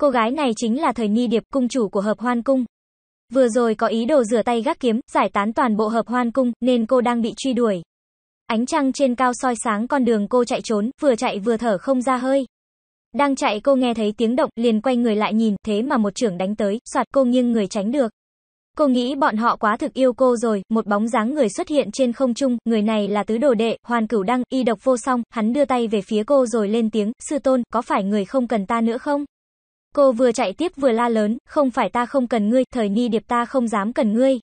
Cô gái này chính là thời Ni Điệp, cung chủ của hợp hoan cung. Vừa rồi có ý đồ rửa tay gác kiếm, giải tán toàn bộ hợp hoan cung, nên cô đang bị truy đuổi. Ánh trăng trên cao soi sáng con đường cô chạy trốn, vừa chạy vừa thở không ra hơi. Đang chạy cô nghe thấy tiếng động, liền quay người lại nhìn, thế mà một trưởng đánh tới, soạt cô nghiêng người tránh được. Cô nghĩ bọn họ quá thực yêu cô rồi, một bóng dáng người xuất hiện trên không trung, người này là tứ đồ đệ, hoàn cửu đăng, y độc vô song, hắn đưa tay về phía cô rồi lên tiếng, sư tôn, có phải người không cần ta nữa không? Cô vừa chạy tiếp vừa la lớn, không phải ta không cần ngươi, thời ni điệp ta không dám cần ngươi.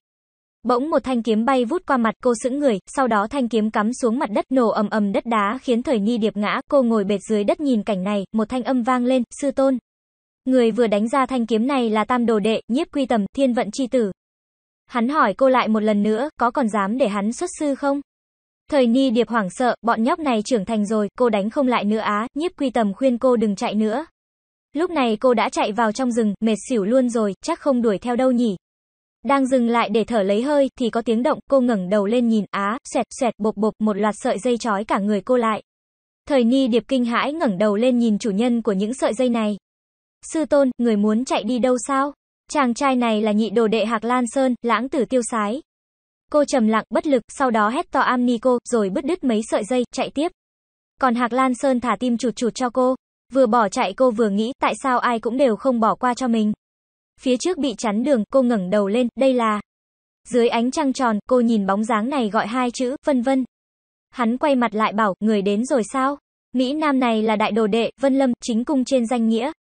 Bỗng một thanh kiếm bay vút qua mặt cô sững người, sau đó thanh kiếm cắm xuống mặt đất nổ ầm ầm đất đá khiến thời ni điệp ngã, cô ngồi bệt dưới đất nhìn cảnh này, một thanh âm vang lên, sư tôn. Người vừa đánh ra thanh kiếm này là tam đồ đệ, nhiếp quy tầm, thiên vận chi tử. Hắn hỏi cô lại một lần nữa, có còn dám để hắn xuất sư không? Thời ni điệp hoảng sợ, bọn nhóc này trưởng thành rồi, cô đánh không lại nữa á, nhiếp quy tầm khuyên cô đừng chạy nữa. Lúc này cô đã chạy vào trong rừng, mệt xỉu luôn rồi, chắc không đuổi theo đâu nhỉ. Đang dừng lại để thở lấy hơi thì có tiếng động, cô ngẩng đầu lên nhìn, á, xẹt xẹt bộp bộp một loạt sợi dây trói cả người cô lại. Thời Ni Điệp kinh hãi ngẩng đầu lên nhìn chủ nhân của những sợi dây này. Sư tôn, người muốn chạy đi đâu sao? Chàng trai này là nhị đồ đệ Hạc Lan Sơn, lãng tử tiêu sái. Cô trầm lặng, bất lực, sau đó hét to am ni cô, rồi bứt đứt mấy sợi dây, chạy tiếp. Còn Hạc Lan Sơn thả tim chụt chụt cho cô. Vừa bỏ chạy cô vừa nghĩ tại sao ai cũng đều không bỏ qua cho mình. Phía trước bị chắn đường, cô ngẩng đầu lên, đây là. Dưới ánh trăng tròn, cô nhìn bóng dáng này gọi hai chữ, vân vân. Hắn quay mặt lại bảo, người đến rồi sao? Mỹ Nam này là đại đồ đệ, Vân Lâm, chính cung trên danh nghĩa.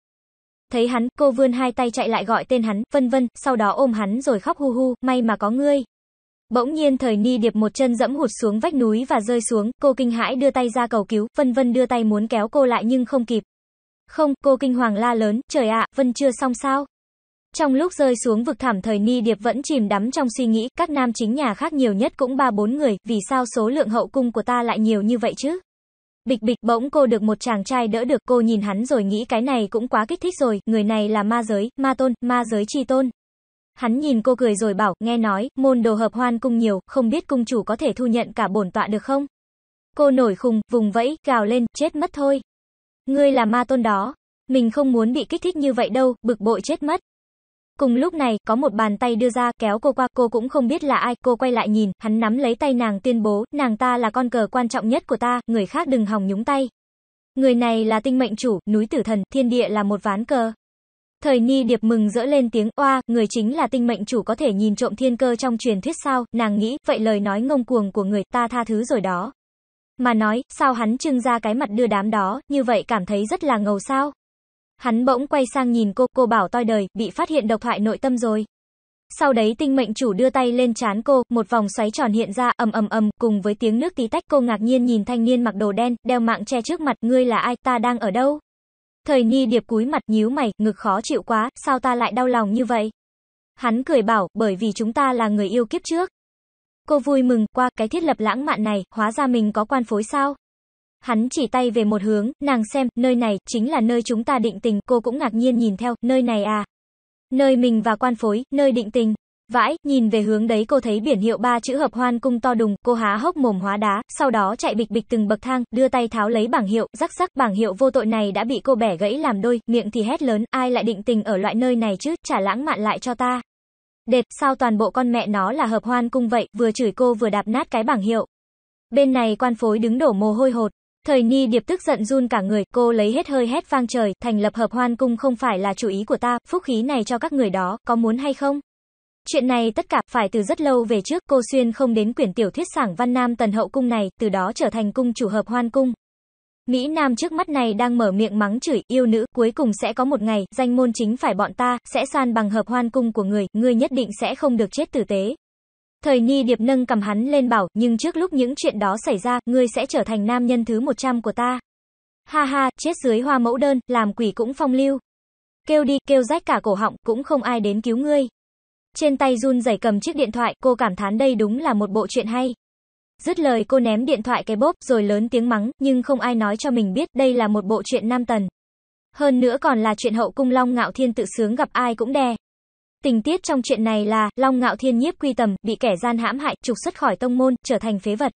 Thấy hắn, cô vươn hai tay chạy lại gọi tên hắn, vân vân, sau đó ôm hắn rồi khóc hu hu, may mà có ngươi. Bỗng nhiên thời ni điệp một chân dẫm hụt xuống vách núi và rơi xuống, cô kinh hãi đưa tay ra cầu cứu, vân vân đưa tay muốn kéo cô lại nhưng không kịp. Không, cô kinh hoàng la lớn, trời ạ, Vân chưa xong sao? Trong lúc rơi xuống vực thảm thời Ni Điệp vẫn chìm đắm trong suy nghĩ, các nam chính nhà khác nhiều nhất cũng ba bốn người, vì sao số lượng hậu cung của ta lại nhiều như vậy chứ? Bịch bịch bỗng cô được một chàng trai đỡ được cô nhìn hắn rồi nghĩ cái này cũng quá kích thích rồi, người này là ma giới, ma tôn, ma giới chi tôn. Hắn nhìn cô cười rồi bảo, nghe nói, môn đồ hợp hoan cung nhiều, không biết cung chủ có thể thu nhận cả bổn tọa được không? Cô nổi khùng, vùng vẫy, gào lên, chết mất thôi. Ngươi là ma tôn đó. Mình không muốn bị kích thích như vậy đâu, bực bội chết mất. Cùng lúc này, có một bàn tay đưa ra, kéo cô qua, cô cũng không biết là ai, cô quay lại nhìn, hắn nắm lấy tay nàng tuyên bố, nàng ta là con cờ quan trọng nhất của ta, người khác đừng hòng nhúng tay. Người này là tinh mệnh chủ, núi tử thần, thiên địa là một ván cờ. Thời Ni Điệp mừng rỡ lên tiếng oa, người chính là tinh mệnh chủ có thể nhìn trộm thiên cơ trong truyền thuyết sao, nàng nghĩ, vậy lời nói ngông cuồng của người ta tha thứ rồi đó. Mà nói, sao hắn trưng ra cái mặt đưa đám đó, như vậy cảm thấy rất là ngầu sao? Hắn bỗng quay sang nhìn cô, cô bảo toi đời, bị phát hiện độc thoại nội tâm rồi. Sau đấy tinh mệnh chủ đưa tay lên chán cô, một vòng xoáy tròn hiện ra, ầm ầm ầm, cùng với tiếng nước tí tách cô ngạc nhiên nhìn thanh niên mặc đồ đen, đeo mạng che trước mặt, ngươi là ai, ta đang ở đâu? Thời ni điệp cúi mặt nhíu mày, ngực khó chịu quá, sao ta lại đau lòng như vậy? Hắn cười bảo, bởi vì chúng ta là người yêu kiếp trước. Cô vui mừng, qua cái thiết lập lãng mạn này, hóa ra mình có quan phối sao? Hắn chỉ tay về một hướng, nàng xem, nơi này, chính là nơi chúng ta định tình, cô cũng ngạc nhiên nhìn theo, nơi này à. Nơi mình và quan phối, nơi định tình. Vãi, nhìn về hướng đấy cô thấy biển hiệu ba chữ hợp hoan cung to đùng, cô há hốc mồm hóa đá, sau đó chạy bịch bịch từng bậc thang, đưa tay tháo lấy bảng hiệu, rắc rắc bảng hiệu vô tội này đã bị cô bẻ gãy làm đôi, miệng thì hét lớn, ai lại định tình ở loại nơi này chứ, trả lãng mạn lại cho ta. Đệt, sao toàn bộ con mẹ nó là hợp hoan cung vậy, vừa chửi cô vừa đạp nát cái bảng hiệu. Bên này quan phối đứng đổ mồ hôi hột. Thời Ni Điệp tức giận run cả người, cô lấy hết hơi hét vang trời, thành lập hợp hoan cung không phải là chủ ý của ta, phúc khí này cho các người đó, có muốn hay không? Chuyện này tất cả phải từ rất lâu về trước, cô xuyên không đến quyển tiểu thuyết sảng văn nam tần hậu cung này, từ đó trở thành cung chủ hợp hoan cung. Mỹ Nam trước mắt này đang mở miệng mắng chửi, yêu nữ, cuối cùng sẽ có một ngày, danh môn chính phải bọn ta, sẽ san bằng hợp hoan cung của người, người nhất định sẽ không được chết tử tế. Thời Ni Điệp nâng cầm hắn lên bảo, nhưng trước lúc những chuyện đó xảy ra, ngươi sẽ trở thành nam nhân thứ 100 của ta. Ha ha, chết dưới hoa mẫu đơn, làm quỷ cũng phong lưu. Kêu đi, kêu rách cả cổ họng, cũng không ai đến cứu ngươi. Trên tay run rẩy cầm chiếc điện thoại, cô cảm thán đây đúng là một bộ chuyện hay. Dứt lời cô ném điện thoại cái bốp rồi lớn tiếng mắng, nhưng không ai nói cho mình biết đây là một bộ truyện nam tần. Hơn nữa còn là chuyện hậu cung Long Ngạo Thiên tự sướng gặp ai cũng đè. Tình tiết trong chuyện này là Long Ngạo Thiên nhiếp quy tầm, bị kẻ gian hãm hại, trục xuất khỏi tông môn, trở thành phế vật.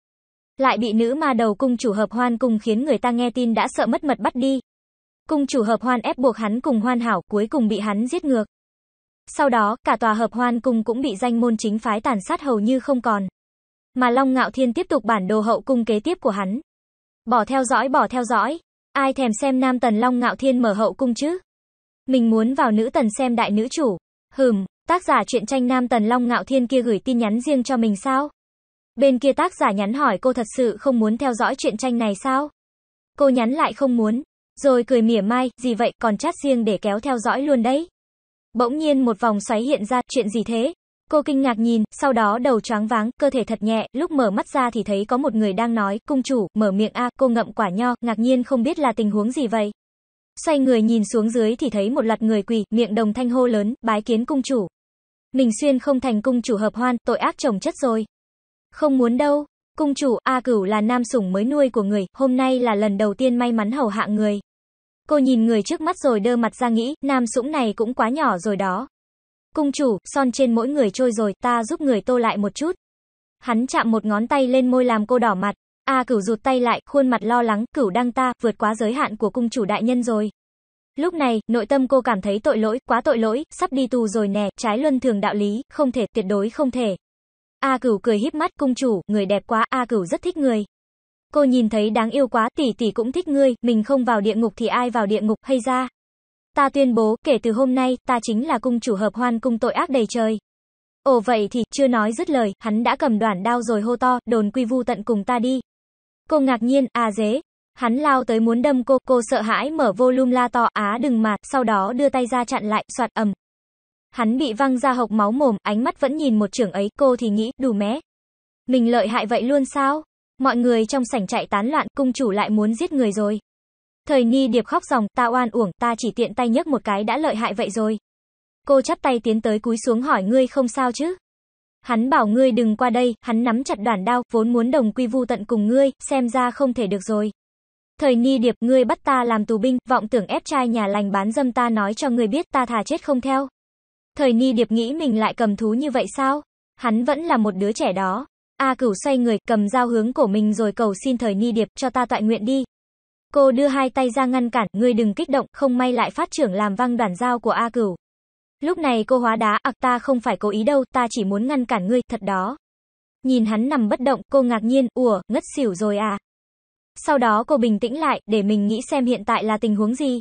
Lại bị nữ ma đầu cung chủ hợp hoan cùng khiến người ta nghe tin đã sợ mất mật bắt đi. Cung chủ hợp hoan ép buộc hắn cùng hoan hảo, cuối cùng bị hắn giết ngược. Sau đó, cả tòa hợp hoan cung cũng bị danh môn chính phái tàn sát hầu như không còn mà Long Ngạo Thiên tiếp tục bản đồ hậu cung kế tiếp của hắn. Bỏ theo dõi bỏ theo dõi, ai thèm xem nam tần Long Ngạo Thiên mở hậu cung chứ? Mình muốn vào nữ tần xem đại nữ chủ. Hừm, tác giả truyện tranh nam tần Long Ngạo Thiên kia gửi tin nhắn riêng cho mình sao? Bên kia tác giả nhắn hỏi cô thật sự không muốn theo dõi truyện tranh này sao? Cô nhắn lại không muốn, rồi cười mỉa mai, gì vậy, còn chat riêng để kéo theo dõi luôn đấy. Bỗng nhiên một vòng xoáy hiện ra, chuyện gì thế? Cô kinh ngạc nhìn, sau đó đầu choáng váng, cơ thể thật nhẹ, lúc mở mắt ra thì thấy có một người đang nói, cung chủ, mở miệng a, cô ngậm quả nho, ngạc nhiên không biết là tình huống gì vậy. Xoay người nhìn xuống dưới thì thấy một loạt người quỳ, miệng đồng thanh hô lớn, bái kiến cung chủ. Mình xuyên không thành cung chủ hợp hoan, tội ác chồng chất rồi. Không muốn đâu. Cung chủ, A Cửu là nam sủng mới nuôi của người, hôm nay là lần đầu tiên may mắn hầu hạ người. Cô nhìn người trước mắt rồi đơ mặt ra nghĩ, nam sủng này cũng quá nhỏ rồi đó. Cung chủ, son trên mỗi người trôi rồi, ta giúp người tô lại một chút. Hắn chạm một ngón tay lên môi làm cô đỏ mặt. A cửu rụt tay lại, khuôn mặt lo lắng, cửu đăng ta, vượt quá giới hạn của cung chủ đại nhân rồi. Lúc này, nội tâm cô cảm thấy tội lỗi, quá tội lỗi, sắp đi tù rồi nè, trái luân thường đạo lý, không thể, tuyệt đối không thể. A cửu cười híp mắt, cung chủ, người đẹp quá, A cửu rất thích người. Cô nhìn thấy đáng yêu quá, tỷ tỷ cũng thích ngươi, mình không vào địa ngục thì ai vào địa ngục, hay ra. Ta tuyên bố, kể từ hôm nay, ta chính là cung chủ hợp hoan cung tội ác đầy trời. Ồ vậy thì, chưa nói dứt lời, hắn đã cầm đoạn đao rồi hô to, đồn quy vu tận cùng ta đi. Cô ngạc nhiên, à dế. Hắn lao tới muốn đâm cô, cô sợ hãi mở volume la to, á đừng mà, sau đó đưa tay ra chặn lại, soạt ầm. Hắn bị văng ra hộc máu mồm, ánh mắt vẫn nhìn một trưởng ấy, cô thì nghĩ, đủ mé. Mình lợi hại vậy luôn sao? Mọi người trong sảnh chạy tán loạn, cung chủ lại muốn giết người rồi. Thời nghi điệp khóc ròng, ta oan uổng, ta chỉ tiện tay nhấc một cái đã lợi hại vậy rồi. Cô chắp tay tiến tới cúi xuống hỏi ngươi không sao chứ? Hắn bảo ngươi đừng qua đây, hắn nắm chặt đoạn đao, vốn muốn đồng quy vu tận cùng ngươi, xem ra không thể được rồi. Thời nghi điệp ngươi bắt ta làm tù binh, vọng tưởng ép trai nhà lành bán dâm ta nói cho ngươi biết ta thà chết không theo. Thời nghi điệp nghĩ mình lại cầm thú như vậy sao? Hắn vẫn là một đứa trẻ đó. A cửu xoay người, cầm dao hướng cổ mình rồi cầu xin thời nghi điệp cho ta tọa nguyện đi, Cô đưa hai tay ra ngăn cản, ngươi đừng kích động, không may lại phát trưởng làm văng đoàn dao của A Cửu. Lúc này cô hóa đá, ạc ta không phải cố ý đâu, ta chỉ muốn ngăn cản ngươi, thật đó. Nhìn hắn nằm bất động, cô ngạc nhiên, ủa, ngất xỉu rồi à. Sau đó cô bình tĩnh lại, để mình nghĩ xem hiện tại là tình huống gì.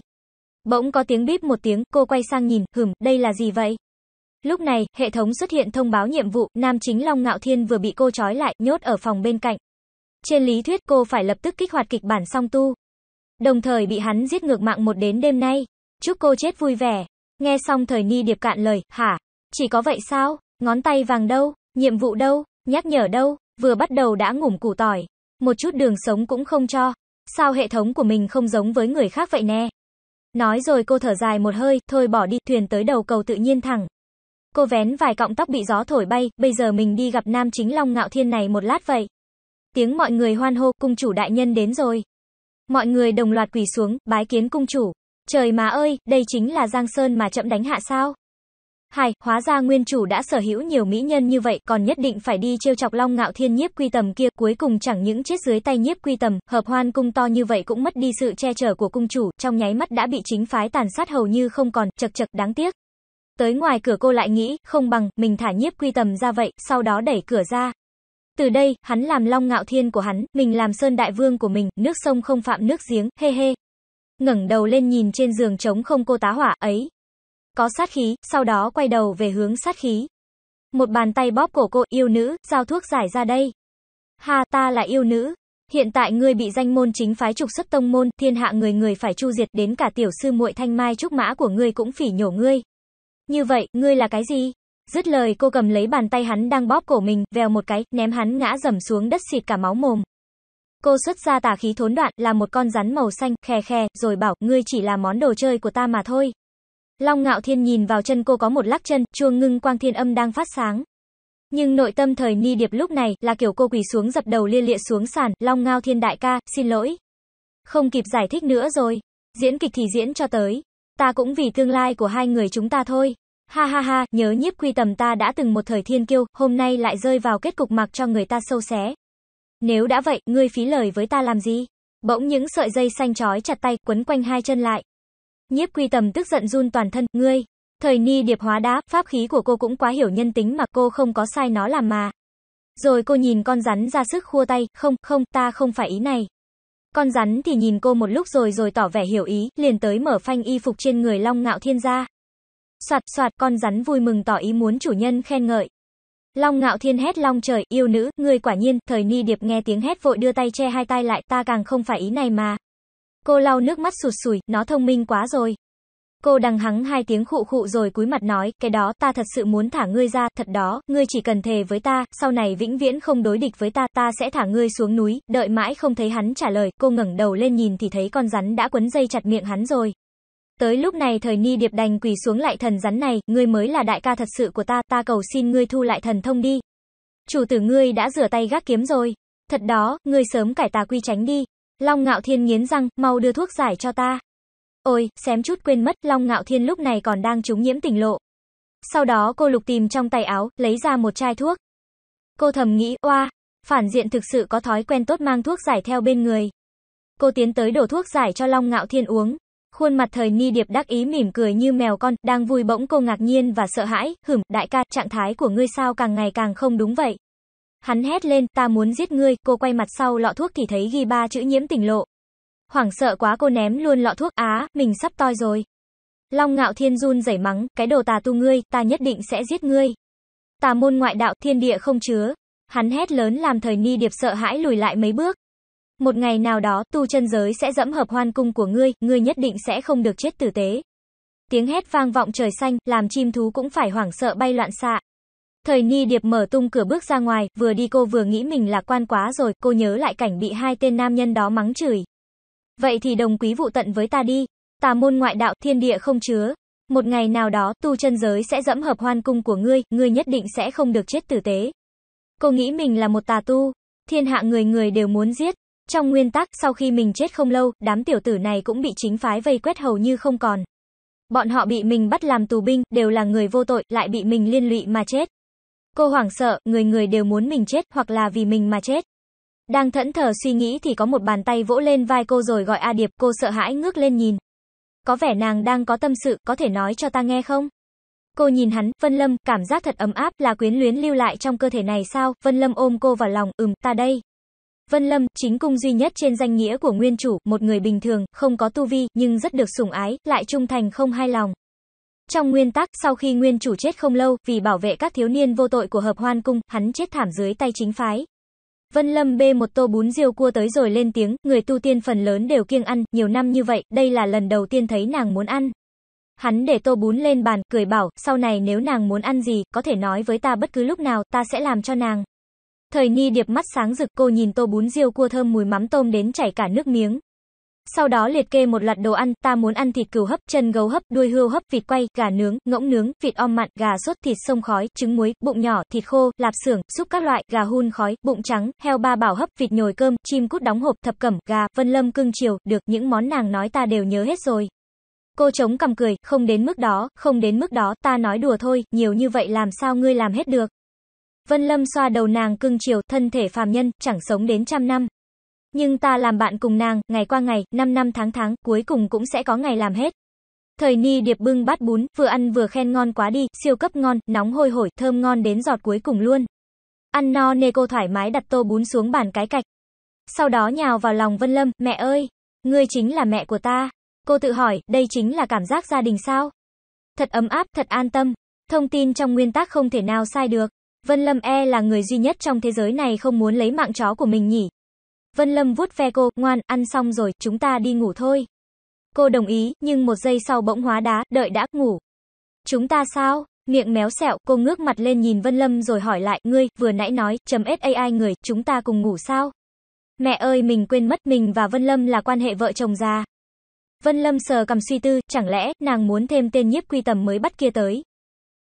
Bỗng có tiếng bíp một tiếng, cô quay sang nhìn, hửm, đây là gì vậy? Lúc này, hệ thống xuất hiện thông báo nhiệm vụ, Nam Chính Long Ngạo Thiên vừa bị cô trói lại, nhốt ở phòng bên cạnh. Trên lý thuyết cô phải lập tức kích hoạt kịch bản song tu, đồng thời bị hắn giết ngược mạng một đến đêm nay. Chúc cô chết vui vẻ. Nghe xong thời ni điệp cạn lời, hả? Chỉ có vậy sao? Ngón tay vàng đâu? Nhiệm vụ đâu? Nhắc nhở đâu? Vừa bắt đầu đã ngủm củ tỏi. Một chút đường sống cũng không cho. Sao hệ thống của mình không giống với người khác vậy nè? Nói rồi cô thở dài một hơi, thôi bỏ đi, thuyền tới đầu cầu tự nhiên thẳng. Cô vén vài cọng tóc bị gió thổi bay, bây giờ mình đi gặp nam chính Long Ngạo Thiên này một lát vậy. Tiếng mọi người hoan hô, cung chủ đại nhân đến rồi. Mọi người đồng loạt quỳ xuống, bái kiến cung chủ. Trời mà ơi, đây chính là Giang Sơn mà chậm đánh hạ sao? Hai, hóa ra nguyên chủ đã sở hữu nhiều mỹ nhân như vậy, còn nhất định phải đi trêu chọc Long Ngạo Thiên nhiếp quy tầm kia, cuối cùng chẳng những chết dưới tay nhiếp quy tầm, hợp hoan cung to như vậy cũng mất đi sự che chở của cung chủ, trong nháy mắt đã bị chính phái tàn sát hầu như không còn, chật chật đáng tiếc. Tới ngoài cửa cô lại nghĩ, không bằng, mình thả nhiếp quy tầm ra vậy, sau đó đẩy cửa ra, từ đây, hắn làm long ngạo thiên của hắn, mình làm sơn đại vương của mình, nước sông không phạm nước giếng, hê hê. Ngẩng đầu lên nhìn trên giường trống không cô tá hỏa, ấy. Có sát khí, sau đó quay đầu về hướng sát khí. Một bàn tay bóp cổ cô, yêu nữ, giao thuốc giải ra đây. Hà ta là yêu nữ. Hiện tại ngươi bị danh môn chính phái trục xuất tông môn, thiên hạ người người phải chu diệt, đến cả tiểu sư muội thanh mai trúc mã của ngươi cũng phỉ nhổ ngươi. Như vậy, ngươi là cái gì? Dứt lời cô cầm lấy bàn tay hắn đang bóp cổ mình, vèo một cái, ném hắn ngã rầm xuống đất xịt cả máu mồm. Cô xuất ra tà khí thốn đoạn, là một con rắn màu xanh, khè khè, rồi bảo, ngươi chỉ là món đồ chơi của ta mà thôi. Long ngạo thiên nhìn vào chân cô có một lắc chân, chuông ngưng quang thiên âm đang phát sáng. Nhưng nội tâm thời ni điệp lúc này, là kiểu cô quỳ xuống dập đầu lia lịa xuống sàn, long ngao thiên đại ca, xin lỗi. Không kịp giải thích nữa rồi. Diễn kịch thì diễn cho tới. Ta cũng vì tương lai của hai người chúng ta thôi. Ha ha ha, nhớ nhiếp quy tầm ta đã từng một thời thiên kiêu, hôm nay lại rơi vào kết cục mặc cho người ta sâu xé. Nếu đã vậy, ngươi phí lời với ta làm gì? Bỗng những sợi dây xanh trói chặt tay, quấn quanh hai chân lại. Nhiếp quy tầm tức giận run toàn thân, ngươi. Thời ni điệp hóa đáp, pháp khí của cô cũng quá hiểu nhân tính mà cô không có sai nó làm mà. Rồi cô nhìn con rắn ra sức khua tay, không, không, ta không phải ý này. Con rắn thì nhìn cô một lúc rồi rồi tỏ vẻ hiểu ý, liền tới mở phanh y phục trên người long ngạo thiên gia. Soạt soạt con rắn vui mừng tỏ ý muốn chủ nhân khen ngợi. Long ngạo thiên hét long trời, yêu nữ, người quả nhiên, thời ni điệp nghe tiếng hét vội đưa tay che hai tay lại, ta càng không phải ý này mà. Cô lau nước mắt sụt sùi, nó thông minh quá rồi. Cô đằng hắng hai tiếng khụ khụ rồi cúi mặt nói, cái đó, ta thật sự muốn thả ngươi ra, thật đó, ngươi chỉ cần thề với ta, sau này vĩnh viễn không đối địch với ta, ta sẽ thả ngươi xuống núi, đợi mãi không thấy hắn trả lời, cô ngẩng đầu lên nhìn thì thấy con rắn đã quấn dây chặt miệng hắn rồi. Tới lúc này thời ni điệp đành quỳ xuống lại thần rắn này, ngươi mới là đại ca thật sự của ta, ta cầu xin ngươi thu lại thần thông đi. Chủ tử ngươi đã rửa tay gác kiếm rồi. Thật đó, ngươi sớm cải tà quy tránh đi. Long Ngạo Thiên nghiến răng, mau đưa thuốc giải cho ta. Ôi, xém chút quên mất, Long Ngạo Thiên lúc này còn đang trúng nhiễm tình lộ. Sau đó cô lục tìm trong tay áo, lấy ra một chai thuốc. Cô thầm nghĩ, oa, phản diện thực sự có thói quen tốt mang thuốc giải theo bên người. Cô tiến tới đổ thuốc giải cho Long Ngạo Thiên uống, Khuôn mặt thời ni điệp đắc ý mỉm cười như mèo con, đang vui bỗng cô ngạc nhiên và sợ hãi, hửm, đại ca, trạng thái của ngươi sao càng ngày càng không đúng vậy. Hắn hét lên, ta muốn giết ngươi, cô quay mặt sau lọ thuốc thì thấy ghi ba chữ nhiễm tình lộ. Hoảng sợ quá cô ném luôn lọ thuốc, á, mình sắp toi rồi. Long ngạo thiên run rẩy mắng, cái đồ tà tu ngươi, ta nhất định sẽ giết ngươi. Tà môn ngoại đạo, thiên địa không chứa. Hắn hét lớn làm thời ni điệp sợ hãi lùi lại mấy bước, một ngày nào đó, tu chân giới sẽ dẫm hợp hoan cung của ngươi, ngươi nhất định sẽ không được chết tử tế. Tiếng hét vang vọng trời xanh, làm chim thú cũng phải hoảng sợ bay loạn xạ. Thời Ni Điệp mở tung cửa bước ra ngoài, vừa đi cô vừa nghĩ mình là quan quá rồi, cô nhớ lại cảnh bị hai tên nam nhân đó mắng chửi. Vậy thì đồng quý vụ tận với ta đi, tà môn ngoại đạo thiên địa không chứa. Một ngày nào đó, tu chân giới sẽ dẫm hợp hoan cung của ngươi, ngươi nhất định sẽ không được chết tử tế. Cô nghĩ mình là một tà tu, thiên hạ người người đều muốn giết, trong nguyên tắc, sau khi mình chết không lâu, đám tiểu tử này cũng bị chính phái vây quét hầu như không còn. Bọn họ bị mình bắt làm tù binh, đều là người vô tội, lại bị mình liên lụy mà chết. Cô hoảng sợ, người người đều muốn mình chết, hoặc là vì mình mà chết. Đang thẫn thờ suy nghĩ thì có một bàn tay vỗ lên vai cô rồi gọi A Điệp, cô sợ hãi ngước lên nhìn. Có vẻ nàng đang có tâm sự, có thể nói cho ta nghe không? Cô nhìn hắn, Vân Lâm, cảm giác thật ấm áp, là quyến luyến lưu lại trong cơ thể này sao? Vân Lâm ôm cô vào lòng, ừm, ta đây. Vân Lâm, chính cung duy nhất trên danh nghĩa của nguyên chủ, một người bình thường, không có tu vi, nhưng rất được sủng ái, lại trung thành không hai lòng. Trong nguyên tắc, sau khi nguyên chủ chết không lâu, vì bảo vệ các thiếu niên vô tội của hợp hoan cung, hắn chết thảm dưới tay chính phái. Vân Lâm bê một tô bún riêu cua tới rồi lên tiếng, người tu tiên phần lớn đều kiêng ăn, nhiều năm như vậy, đây là lần đầu tiên thấy nàng muốn ăn. Hắn để tô bún lên bàn, cười bảo, sau này nếu nàng muốn ăn gì, có thể nói với ta bất cứ lúc nào, ta sẽ làm cho nàng. Thời ni Điệp mắt sáng rực cô nhìn tô bún riêu cua thơm mùi mắm tôm đến chảy cả nước miếng. Sau đó liệt kê một loạt đồ ăn, ta muốn ăn thịt cừu hấp, chân gấu hấp, đuôi hươu hấp, vịt quay, gà nướng, ngỗng nướng, vịt om mặn, gà sốt, thịt sông khói, trứng muối, bụng nhỏ, thịt khô, lạp xưởng, súp các loại, gà hun khói, bụng trắng, heo ba bảo hấp, vịt nhồi cơm, chim cút đóng hộp, thập cẩm, gà, vân lâm cưng chiều, được những món nàng nói ta đều nhớ hết rồi. Cô chống cằm cười, không đến mức đó, không đến mức đó, ta nói đùa thôi, nhiều như vậy làm sao ngươi làm hết được. Vân Lâm xoa đầu nàng cưng chiều, thân thể phàm nhân, chẳng sống đến trăm năm. Nhưng ta làm bạn cùng nàng, ngày qua ngày, năm năm tháng tháng, cuối cùng cũng sẽ có ngày làm hết. Thời Ni Điệp bưng bát bún, vừa ăn vừa khen ngon quá đi, siêu cấp ngon, nóng hôi hổi, thơm ngon đến giọt cuối cùng luôn. Ăn no nê cô thoải mái đặt tô bún xuống bàn cái cạch. Sau đó nhào vào lòng Vân Lâm, mẹ ơi, ngươi chính là mẹ của ta. Cô tự hỏi, đây chính là cảm giác gia đình sao? Thật ấm áp, thật an tâm. Thông tin trong nguyên tắc không thể nào sai được. Vân Lâm e là người duy nhất trong thế giới này không muốn lấy mạng chó của mình nhỉ. Vân Lâm vuốt ve cô, ngoan, ăn xong rồi, chúng ta đi ngủ thôi. Cô đồng ý, nhưng một giây sau bỗng hóa đá, đợi đã, ngủ. Chúng ta sao? Miệng méo sẹo, cô ngước mặt lên nhìn Vân Lâm rồi hỏi lại, ngươi, vừa nãy nói, chấm SAI người, chúng ta cùng ngủ sao? Mẹ ơi mình quên mất mình và Vân Lâm là quan hệ vợ chồng già. Vân Lâm sờ cầm suy tư, chẳng lẽ, nàng muốn thêm tên nhiếp quy tầm mới bắt kia tới.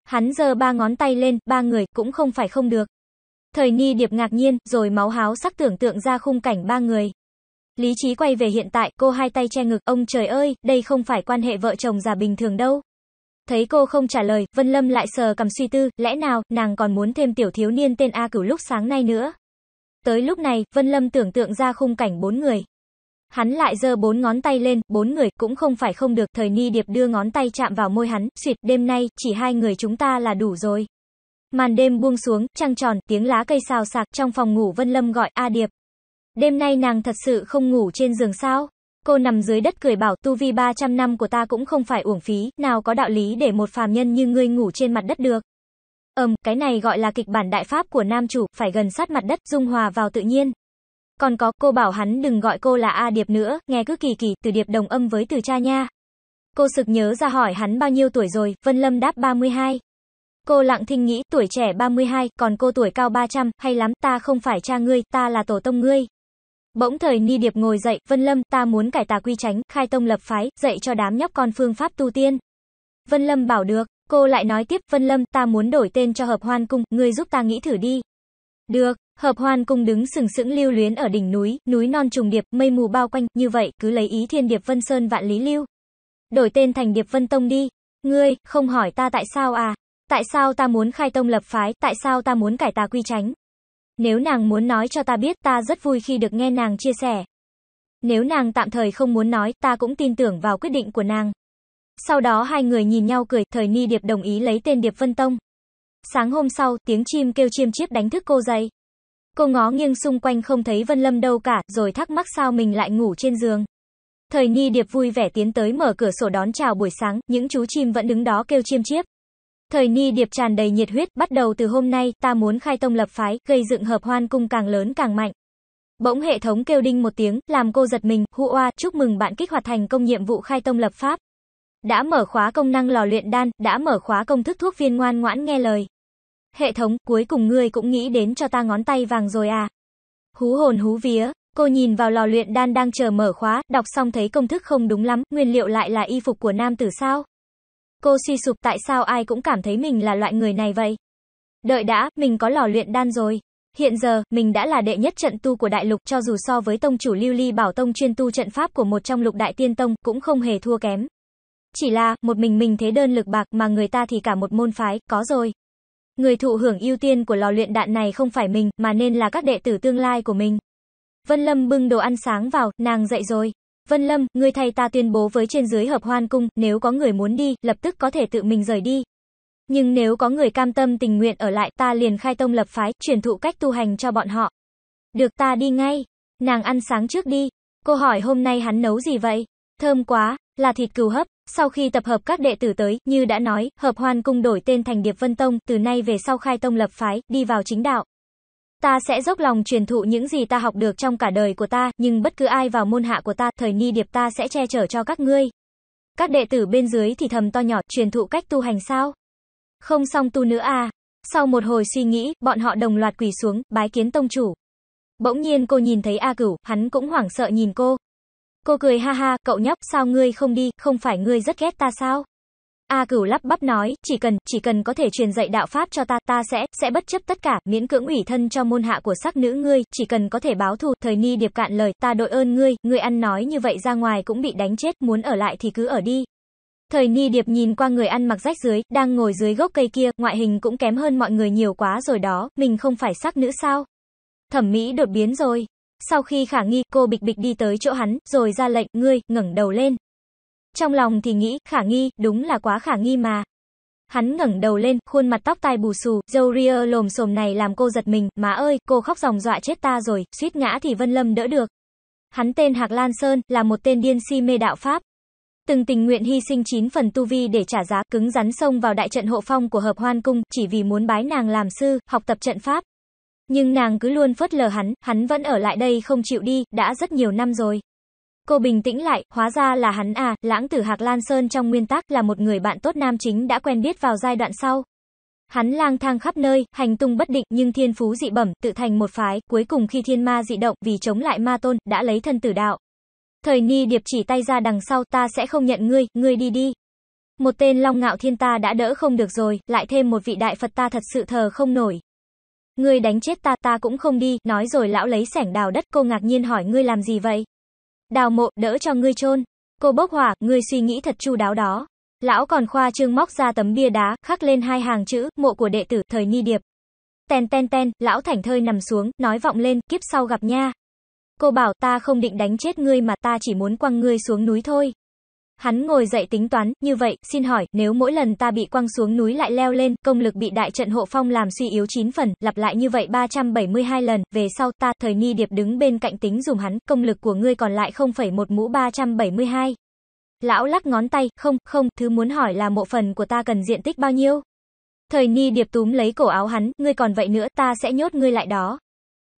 Hắn giơ ba ngón tay lên, ba người, cũng không phải không được. Thời Ni Điệp ngạc nhiên, rồi máu háo sắc tưởng tượng ra khung cảnh ba người. Lý trí quay về hiện tại, cô hai tay che ngực, ông trời ơi, đây không phải quan hệ vợ chồng già bình thường đâu. Thấy cô không trả lời, Vân Lâm lại sờ cầm suy tư, lẽ nào, nàng còn muốn thêm tiểu thiếu niên tên A cửu lúc sáng nay nữa. Tới lúc này, Vân Lâm tưởng tượng ra khung cảnh bốn người. Hắn lại giơ bốn ngón tay lên, bốn người, cũng không phải không được, thời ni điệp đưa ngón tay chạm vào môi hắn, suyệt, đêm nay, chỉ hai người chúng ta là đủ rồi. Màn đêm buông xuống, trăng tròn, tiếng lá cây xào sạc, trong phòng ngủ Vân Lâm gọi, A Điệp. Đêm nay nàng thật sự không ngủ trên giường sao? Cô nằm dưới đất cười bảo tu vi 300 năm của ta cũng không phải uổng phí, nào có đạo lý để một phàm nhân như ngươi ngủ trên mặt đất được. Ừm, cái này gọi là kịch bản đại pháp của nam chủ, phải gần sát mặt đất, dung hòa vào tự nhiên. Còn có, cô bảo hắn đừng gọi cô là A Điệp nữa, nghe cứ kỳ kỳ, từ Điệp đồng âm với từ cha nha. Cô sực nhớ ra hỏi hắn bao nhiêu tuổi rồi, Vân Lâm đáp 32. Cô lặng thinh nghĩ, tuổi trẻ 32, còn cô tuổi cao 300, hay lắm, ta không phải cha ngươi, ta là tổ tông ngươi. Bỗng thời Ni Điệp ngồi dậy, Vân Lâm, ta muốn cải tà quy tránh, khai tông lập phái, dạy cho đám nhóc con phương pháp tu tiên. Vân Lâm bảo được, cô lại nói tiếp, Vân Lâm, ta muốn đổi tên cho hợp hoan cung, ngươi giúp ta nghĩ thử đi. Được, Hợp hoan cung đứng sừng sững lưu luyến ở đỉnh núi, núi non trùng điệp, mây mù bao quanh, như vậy, cứ lấy ý thiên điệp vân sơn vạn lý lưu. Đổi tên thành điệp vân tông đi. Ngươi, không hỏi ta tại sao à? Tại sao ta muốn khai tông lập phái, tại sao ta muốn cải tà quy tránh? Nếu nàng muốn nói cho ta biết, ta rất vui khi được nghe nàng chia sẻ. Nếu nàng tạm thời không muốn nói, ta cũng tin tưởng vào quyết định của nàng. Sau đó hai người nhìn nhau cười, thời Ni Điệp đồng ý lấy tên Điệp Vân Tông. Sáng hôm sau, tiếng chim kêu chiêm chiếp đánh thức cô dậy. Cô ngó nghiêng xung quanh không thấy Vân Lâm đâu cả, rồi thắc mắc sao mình lại ngủ trên giường. Thời Nhi Điệp vui vẻ tiến tới mở cửa sổ đón chào buổi sáng, những chú chim vẫn đứng đó kêu chiêm chiếp. Thời Ni Điệp tràn đầy nhiệt huyết, bắt đầu từ hôm nay, ta muốn khai tông lập phái, gây dựng hợp hoan cung càng lớn càng mạnh. Bỗng hệ thống kêu đinh một tiếng, làm cô giật mình, hu oa, chúc mừng bạn kích hoạt thành công nhiệm vụ khai tông lập pháp. Đã mở khóa công năng lò luyện đan, đã mở khóa công thức thuốc viên ngoan ngoãn nghe lời. Hệ thống, cuối cùng ngươi cũng nghĩ đến cho ta ngón tay vàng rồi à? Hú hồn hú vía, cô nhìn vào lò luyện đan đang chờ mở khóa, đọc xong thấy công thức không đúng lắm, nguyên liệu lại là y phục của nam tử sao? Cô suy sụp tại sao ai cũng cảm thấy mình là loại người này vậy? Đợi đã, mình có lò luyện đan rồi. Hiện giờ, mình đã là đệ nhất trận tu của đại lục cho dù so với tông chủ Lưu Ly Bảo Tông chuyên tu trận pháp của một trong lục đại tiên tông, cũng không hề thua kém. Chỉ là, một mình mình thế đơn lực bạc mà người ta thì cả một môn phái, có rồi. Người thụ hưởng ưu tiên của lò luyện đạn này không phải mình, mà nên là các đệ tử tương lai của mình. Vân Lâm bưng đồ ăn sáng vào, nàng dậy rồi. Vân Lâm, ngươi thay ta tuyên bố với trên dưới hợp hoan cung, nếu có người muốn đi, lập tức có thể tự mình rời đi. Nhưng nếu có người cam tâm tình nguyện ở lại, ta liền khai tông lập phái, truyền thụ cách tu hành cho bọn họ. Được ta đi ngay. Nàng ăn sáng trước đi. Cô hỏi hôm nay hắn nấu gì vậy? Thơm quá, là thịt cừu hấp, sau khi tập hợp các đệ tử tới, như đã nói, hợp hoan cung đổi tên thành Điệp Vân Tông, từ nay về sau khai tông lập phái, đi vào chính đạo. Ta sẽ dốc lòng truyền thụ những gì ta học được trong cả đời của ta, nhưng bất cứ ai vào môn hạ của ta, thời ni điệp ta sẽ che chở cho các ngươi. Các đệ tử bên dưới thì thầm to nhỏ, truyền thụ cách tu hành sao? Không xong tu nữa à? Sau một hồi suy nghĩ, bọn họ đồng loạt quỳ xuống, bái kiến tông chủ. Bỗng nhiên cô nhìn thấy A Cửu, hắn cũng hoảng sợ nhìn cô. Cô cười ha ha, cậu nhóc, sao ngươi không đi, không phải ngươi rất ghét ta sao? A cửu lắp bắp nói, chỉ cần, chỉ cần có thể truyền dạy đạo pháp cho ta, ta sẽ, sẽ bất chấp tất cả, miễn cưỡng ủy thân cho môn hạ của sắc nữ ngươi, chỉ cần có thể báo thù, thời ni điệp cạn lời, ta đội ơn ngươi, ngươi ăn nói như vậy ra ngoài cũng bị đánh chết, muốn ở lại thì cứ ở đi. Thời ni điệp nhìn qua người ăn mặc rách dưới, đang ngồi dưới gốc cây kia, ngoại hình cũng kém hơn mọi người nhiều quá rồi đó, mình không phải sắc nữ sao? Thẩm mỹ đột biến rồi. Sau khi khả nghi, cô bịch bịch đi tới chỗ hắn, rồi ra lệnh, ngươi, ngẩng đầu lên. Trong lòng thì nghĩ, khả nghi, đúng là quá khả nghi mà. Hắn ngẩng đầu lên, khuôn mặt tóc tai bù xù, dâu ria lồm xồm này làm cô giật mình, má ơi, cô khóc ròng dọa chết ta rồi, suýt ngã thì Vân Lâm đỡ được. Hắn tên Hạc Lan Sơn, là một tên điên si mê đạo Pháp. Từng tình nguyện hy sinh chín phần tu vi để trả giá, cứng rắn xông vào đại trận hộ phong của hợp hoan cung, chỉ vì muốn bái nàng làm sư, học tập trận Pháp. Nhưng nàng cứ luôn phớt lờ hắn, hắn vẫn ở lại đây không chịu đi, đã rất nhiều năm rồi. Cô bình tĩnh lại, hóa ra là hắn à, lãng tử Hạc Lan Sơn trong nguyên tắc là một người bạn tốt nam chính đã quen biết vào giai đoạn sau. Hắn lang thang khắp nơi, hành tung bất định nhưng thiên phú dị bẩm, tự thành một phái, cuối cùng khi thiên ma dị động vì chống lại ma tôn, đã lấy thân tử đạo. Thời ni điệp chỉ tay ra đằng sau ta sẽ không nhận ngươi, ngươi đi đi. Một tên long ngạo thiên ta đã đỡ không được rồi, lại thêm một vị đại Phật ta thật sự thờ không nổi. Ngươi đánh chết ta, ta cũng không đi, nói rồi lão lấy sẻng đào đất, cô ngạc nhiên hỏi ngươi làm gì vậy? Đào mộ, đỡ cho ngươi chôn. Cô bốc hỏa, ngươi suy nghĩ thật chu đáo đó. Lão còn khoa trương móc ra tấm bia đá, khắc lên hai hàng chữ, mộ của đệ tử, thời ni điệp. Ten ten ten, lão thảnh thơi nằm xuống, nói vọng lên, kiếp sau gặp nha. Cô bảo ta không định đánh chết ngươi mà ta chỉ muốn quăng ngươi xuống núi thôi. Hắn ngồi dậy tính toán, như vậy, xin hỏi, nếu mỗi lần ta bị quăng xuống núi lại leo lên, công lực bị đại trận hộ phong làm suy yếu 9 phần, lặp lại như vậy 372 lần, về sau ta, thời ni điệp đứng bên cạnh tính dùm hắn, công lực của ngươi còn lại 0,1 mũ 372. Lão lắc ngón tay, không, không, thứ muốn hỏi là mộ phần của ta cần diện tích bao nhiêu? Thời ni điệp túm lấy cổ áo hắn, ngươi còn vậy nữa, ta sẽ nhốt ngươi lại đó.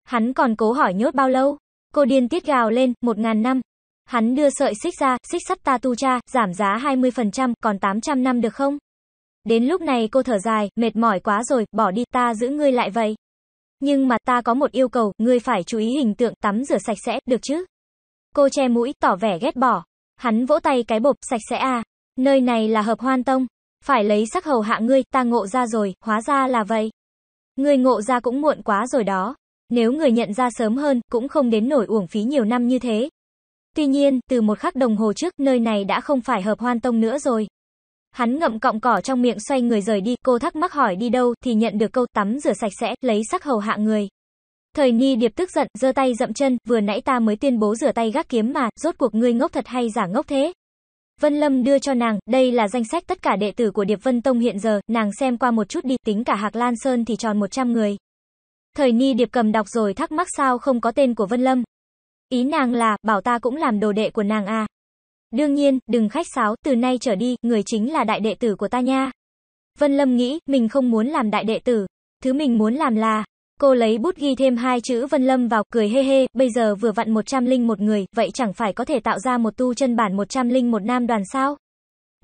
Hắn còn cố hỏi nhốt bao lâu? Cô điên tiết gào lên, một ngàn năm. Hắn đưa sợi xích ra, xích sắt ta tu cha, giảm giá 20%, còn 800 năm được không? Đến lúc này cô thở dài, mệt mỏi quá rồi, bỏ đi, ta giữ ngươi lại vậy. Nhưng mà ta có một yêu cầu, ngươi phải chú ý hình tượng, tắm rửa sạch sẽ, được chứ? Cô che mũi, tỏ vẻ ghét bỏ. Hắn vỗ tay cái bộp, sạch sẽ à. Nơi này là hợp hoan tông. Phải lấy sắc hầu hạ ngươi, ta ngộ ra rồi, hóa ra là vậy. Ngươi ngộ ra cũng muộn quá rồi đó. Nếu người nhận ra sớm hơn, cũng không đến nổi uổng phí nhiều năm như thế. Tuy nhiên, từ một khắc đồng hồ trước, nơi này đã không phải hợp hoan tông nữa rồi. Hắn ngậm cọng cỏ trong miệng xoay người rời đi, cô thắc mắc hỏi đi đâu, thì nhận được câu tắm rửa sạch sẽ, lấy sắc hầu hạ người. Thời Ni Điệp tức giận, giơ tay dậm chân, vừa nãy ta mới tuyên bố rửa tay gác kiếm mà, rốt cuộc ngươi ngốc thật hay giả ngốc thế. Vân Lâm đưa cho nàng, đây là danh sách tất cả đệ tử của Điệp Vân Tông hiện giờ, nàng xem qua một chút đi, tính cả Hạc Lan Sơn thì tròn 100 người. Thời Ni Điệp cầm đọc rồi thắc mắc sao không có tên của Vân Lâm. Ý nàng là, bảo ta cũng làm đồ đệ của nàng à. Đương nhiên, đừng khách sáo, từ nay trở đi, người chính là đại đệ tử của ta nha. Vân Lâm nghĩ, mình không muốn làm đại đệ tử. Thứ mình muốn làm là, cô lấy bút ghi thêm hai chữ Vân Lâm vào, cười hê hê, bây giờ vừa vặn 101 người, vậy chẳng phải có thể tạo ra một tu chân bản 101 nam đoàn sao?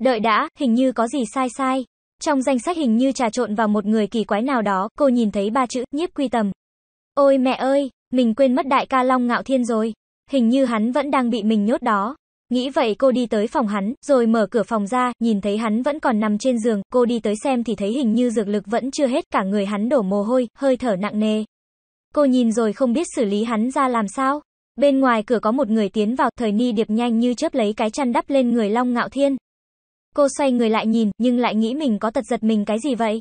Đợi đã, hình như có gì sai sai. Trong danh sách hình như trà trộn vào một người kỳ quái nào đó, cô nhìn thấy ba chữ, nhiếp quy tầm. Ôi mẹ ơi, mình quên mất đại ca Long Ngạo Thiên rồi. Hình như hắn vẫn đang bị mình nhốt đó. Nghĩ vậy cô đi tới phòng hắn, rồi mở cửa phòng ra, nhìn thấy hắn vẫn còn nằm trên giường, cô đi tới xem thì thấy hình như dược lực vẫn chưa hết, cả người hắn đổ mồ hôi, hơi thở nặng nề. Cô nhìn rồi không biết xử lý hắn ra làm sao. Bên ngoài cửa có một người tiến vào, thời ni điệp nhanh như chớp lấy cái chăn đắp lên người Long Ngạo Thiên. Cô xoay người lại nhìn, nhưng lại nghĩ mình có tật giật mình cái gì vậy?